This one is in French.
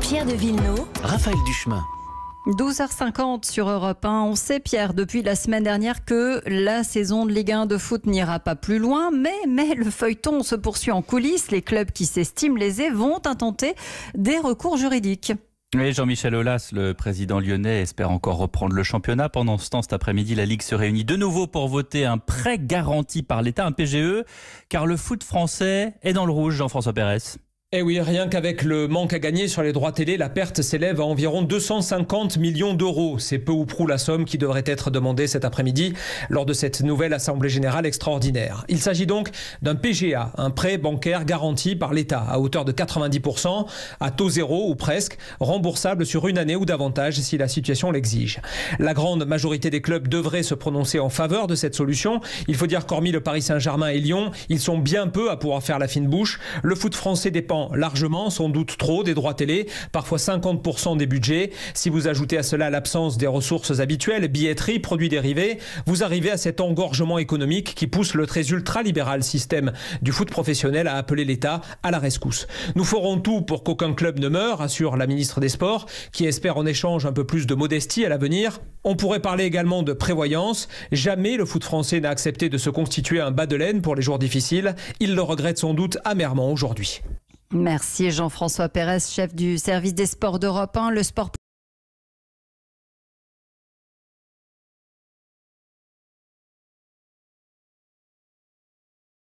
Pierre de Villeneuve, Raphaël Duchemin. 12h50 sur Europe 1. On sait, Pierre, depuis la semaine dernière que la saison de Ligue 1 de foot n'ira pas plus loin, mais, mais le feuilleton se poursuit en coulisses. Les clubs qui s'estiment lésés vont intenter des recours juridiques. Mais Jean-Michel Aulas, le président lyonnais, espère encore reprendre le championnat. Pendant ce temps, cet après-midi, la Ligue se réunit de nouveau pour voter un prêt garanti par l'État, un PGE, car le foot français est dans le rouge, Jean-François Pérez. Eh oui, rien qu'avec le manque à gagner sur les droits télé, la perte s'élève à environ 250 millions d'euros. C'est peu ou prou la somme qui devrait être demandée cet après-midi lors de cette nouvelle Assemblée générale extraordinaire. Il s'agit donc d'un PGA, un prêt bancaire garanti par l'État à hauteur de 90%, à taux zéro ou presque, remboursable sur une année ou davantage si la situation l'exige. La grande majorité des clubs devraient se prononcer en faveur de cette solution. Il faut dire qu'hormis le Paris Saint-Germain et Lyon, ils sont bien peu à pouvoir faire la fine bouche. Le foot français dépend largement, sans doute trop, des droits télé, parfois 50% des budgets. Si vous ajoutez à cela l'absence des ressources habituelles, billetterie, produits dérivés, vous arrivez à cet engorgement économique qui pousse le très ultra-libéral système du foot professionnel à appeler l'État à la rescousse. Nous ferons tout pour qu'aucun club ne meure, assure la ministre des Sports, qui espère en échange un peu plus de modestie à l'avenir. On pourrait parler également de prévoyance. Jamais le foot français n'a accepté de se constituer un bas de laine pour les jours difficiles. Il le regrette sans doute amèrement aujourd'hui. Merci Jean-François Pérez, chef du service des sports d'Europe 1, le sport